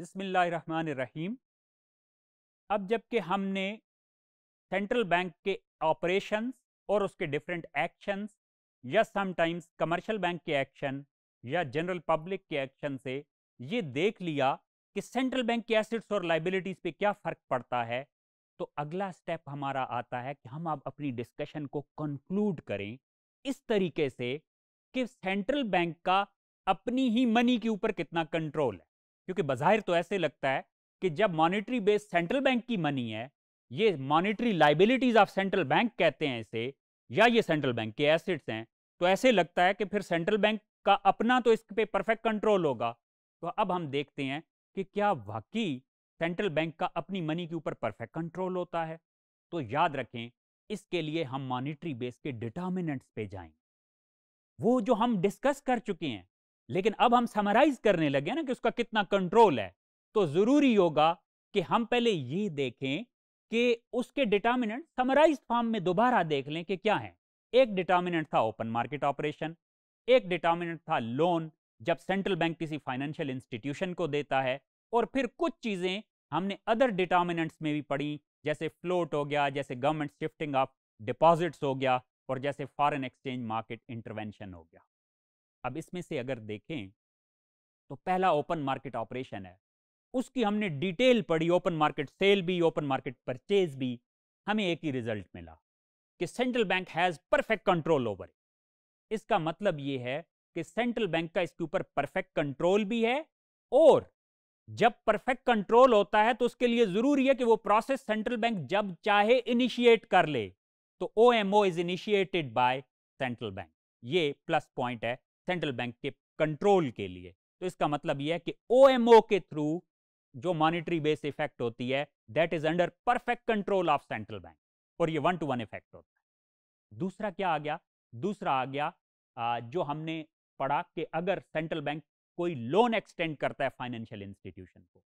बसमीम अब जबकि हमने सेंट्रल बैंक के ऑपरेशंस और उसके डिफरेंट एक्शंस या समटाइम्स कमर्शियल बैंक के एक्शन या जनरल पब्लिक के एक्शन से ये देख लिया कि सेंट्रल बैंक के एसेट्स और लाइबिलिटीज़ पे क्या फ़र्क पड़ता है तो अगला स्टेप हमारा आता है कि हम अब अपनी डिस्कशन को कंक्लूड करें इस तरीके से कि सेंट्रल बैंक का अपनी ही मनी के ऊपर कितना कंट्रोल है क्योंकि बाहिर तो ऐसे लगता है कि जब मॉनिटरी बेस सेंट्रल बैंक की मनी है ये monetary liabilities of central bank कहते हैं इसे या ये सेंट्रल बैंक के एसेट्स हैं तो ऐसे लगता है कि फिर सेंट्रल बैंक का अपना तो इस पे परफेक्ट कंट्रोल होगा तो अब हम देखते हैं कि क्या वाकई सेंट्रल बैंक का अपनी मनी के ऊपर परफेक्ट कंट्रोल होता है तो याद रखें इसके लिए हम मॉनिटरी बेस के डिटर्मिनेंट्स पे जाएं वो जो हम डिस्कस कर चुके हैं लेकिन अब हम समराइज करने लगे ना कि उसका कितना कंट्रोल है तो जरूरी होगा कि हम पहले ये देखें कि उसके डिटर्मिनेंट समराइज फॉर्म में दोबारा देख लें कि क्या है एक डिटर्मिनेंट था ओपन मार्केट ऑपरेशन एक डिटर्मिनेंट था लोन जब सेंट्रल बैंक किसी फाइनेंशियल इंस्टीट्यूशन को देता है और फिर कुछ चीज़ें हमने अदर डिटर्मिनेंट्स में भी पढ़ी जैसे फ्लोट हो गया जैसे गवर्नमेंट शिफ्टिंग ऑफ डिपॉजिट्स हो गया और जैसे फॉरेन एक्सचेंज मार्केट इंटरवेंशन हो गया अब इसमें से अगर देखें तो पहला ओपन मार्केट ऑपरेशन है उसकी हमने डिटेल पढ़ी ओपन मार्केट सेल भी ओपन मार्केट परचेज भी हमें एक ही रिजल्ट मिला कि central bank has perfect control over it इसका मतलब यह है कि सेंट्रल बैंक का इसके ऊपर परफेक्ट कंट्रोल भी है और जब परफेक्ट कंट्रोल होता है तो उसके लिए जरूरी है कि वो प्रोसेस सेंट्रल बैंक जब चाहे इनिशिएट कर ले तो O M O is initiated by central bank ये प्लस पॉइंट है सेंट्रल बैंक के कंट्रोल के लिए तो इसका मतलब यह है कि ओ के थ्रू जो मॉनिटरी बेस इफेक्ट होती है that is under perfect control of central bank और ये वन टू वन इफेक्ट होता है दूसरा क्या आ गया दूसरा आ गया जो हमने पढ़ा कि अगर सेंट्रल बैंक कोई लोन एक्सटेंड करता है फाइनेंशियल इंस्टीट्यूशन को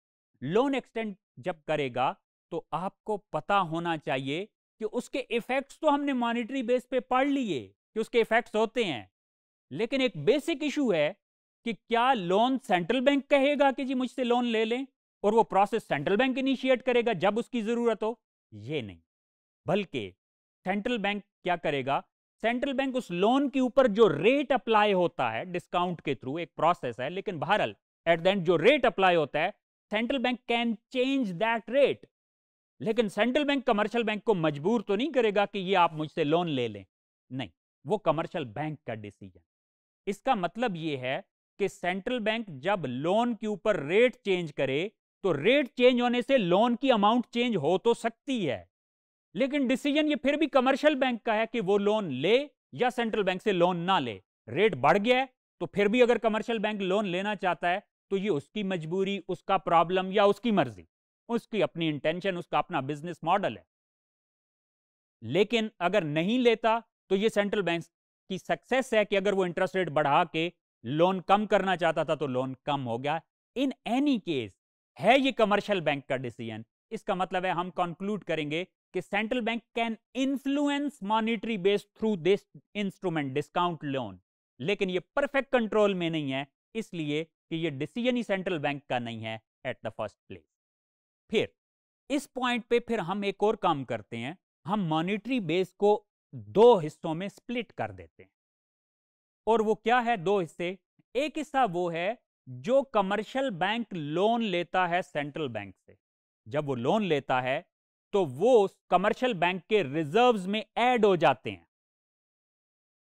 लोन एक्सटेंड जब करेगा तो आपको पता होना चाहिए कि उसके इफेक्ट्स तो हमने मॉनिटरी बेस पे पढ़ लिए कि उसके इफेक्ट्स होते हैं लेकिन एक बेसिक इशू है कि क्या लोन सेंट्रल बैंक कहेगा कि जी मुझसे लोन ले लें और वो प्रोसेस सेंट्रल बैंक इनिशिएट करेगा जब उसकी ज़रूरत हो ये नहीं बल्कि सेंट्रल बैंक क्या करेगा सेंट्रल बैंक उस लोन के ऊपर जो रेट अप्लाई होता है डिस्काउंट के थ्रू एक प्रोसेस है लेकिन बहरल एट द एंड जो रेट अप्लाई होता है central bank can change that rate लेकिन सेंट्रल बैंक कमर्शियल बैंक को मजबूर तो नहीं करेगा कि ये आप मुझसे लोन ले लें नहीं वो कमर्शियल बैंक का डिसीजन इसका मतलब यह है कि सेंट्रल बैंक जब लोन के ऊपर रेट चेंज करे तो रेट चेंज होने से लोन की अमाउंट चेंज हो तो सकती है लेकिन डिसीजन ये फिर भी कमर्शियल बैंक का है कि वो लोन ले या सेंट्रल बैंक से लोन ना ले रेट बढ़ गया तो फिर भी अगर कमर्शियल बैंक लोन लेना चाहता है तो ये उसकी मजबूरी उसका प्रॉब्लम या उसकी मर्जी उसकी अपनी इंटेंशन उसका अपना बिजनेस मॉडल है लेकिन अगर नहीं लेता तो ये सेंट्रल बैंक उसकी सक्सेस है कि अगर वो इंटरेस्ट रेट बढ़ा के लोन कम करना चाहता था तो लोन कम हो गया इन एनी केस है ये कमर्शियल बैंक का डिसीजन इसका मतलब है हम कंक्लूड करेंगे कि central bank can influence monetary based through this instrument discount loan लेकिन ये परफेक्ट कंट्रोल में नहीं है इसलिए कि ये डिसीजन ही सेंट्रल बैंक का नहीं है एट द फर्स्ट प्लेस फिर इस पॉइंट पे फिर हम एक और काम करते हैं हम मॉनिटरी बेस को दो हिस्सों में स्प्लिट कर देते हैं और वो क्या है दो हिस्से एक हिस्सा वो है जो कमर्शियल बैंक लोन लेता है सेंट्रल बैंक से जब वो लोन लेता है तो वो कमर्शियल बैंक के रिजर्व्स में ऐड हो जाते हैं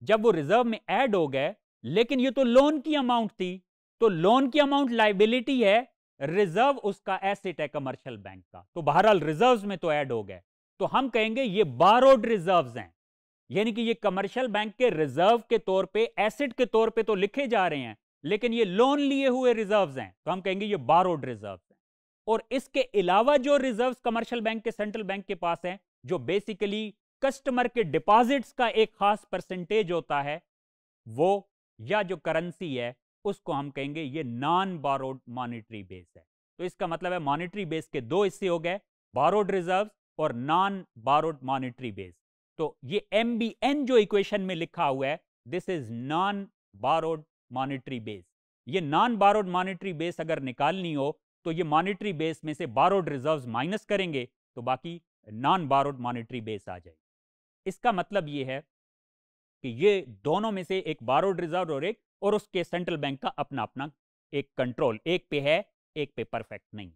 जब वो रिजर्व में ऐड हो गए लेकिन ये तो लोन की अमाउंट थी तो लोन की अमाउंट लाइबिलिटी है रिजर्व उसका एसेट है कमर्शियल बैंक का तो बहरहाल रिजर्व्स में तो ऐड हो गए तो हम कहेंगे ये बारोड रिजर्व्स हैं यानी कि ये कमर्शियल बैंक के रिजर्व के तौर पे एसेट के तौर पे तो लिखे जा रहे हैं लेकिन ये लोन लिए हुए रिजर्व हैं तो हम कहेंगे ये बारोड रिजर्व हैं और इसके अलावा जो रिजर्व कमर्शियल बैंक के सेंट्रल बैंक के पास हैं जो बेसिकली कस्टमर के डिपॉजिट्स का एक खास परसेंटेज होता है वो या जो करेंसी है उसको हम कहेंगे ये नॉन बारोड मॉनिटरी बेस है तो इसका मतलब है मॉनिटरी बेस के दो हिस्से हो गए बारोड रिजर्व और नॉन बारोड मॉनिटरी बेस तो ये एम बी एन जो इक्वेशन में लिखा हुआ है this is non borrowed monetary base ये नॉन बारोड मॉनिटरी बेस अगर निकालनी हो तो ये मॉनिटरी बेस में से बारोड रिजर्व माइनस करेंगे तो बाकी नॉन बारोड मॉनिटरी बेस आ जाए इसका मतलब ये है कि ये दोनों में से एक बारोड रिजर्व और एक और उसके सेंट्रल बैंक का अपना अपना एक कंट्रोल एक पे है एक पे परफेक्ट नहीं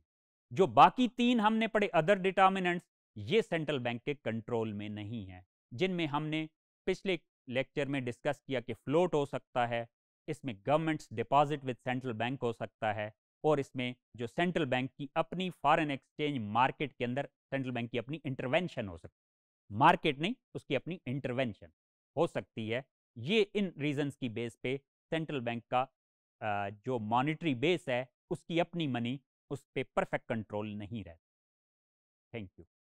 जो बाकी तीन हमने पढ़े अदर डिटर्मिनेंट्स ये सेंट्रल बैंक के कंट्रोल में नहीं है जिनमें हमने पिछले लेक्चर में डिस्कस किया कि फ्लोट हो सकता है इसमें governments deposit with central bank हो सकता है और इसमें जो सेंट्रल बैंक की अपनी फॉरेन एक्सचेंज मार्केट के अंदर सेंट्रल बैंक की अपनी इंटरवेंशन हो सकती है मार्केट नहीं उसकी अपनी इंटरवेंशन हो सकती है ये इन रीजंस की बेस पे सेंट्रल बैंक का जो मॉनिटरी बेस है उसकी अपनी मनी उस पर परफेक्ट कंट्रोल नहीं रहता थैंक यू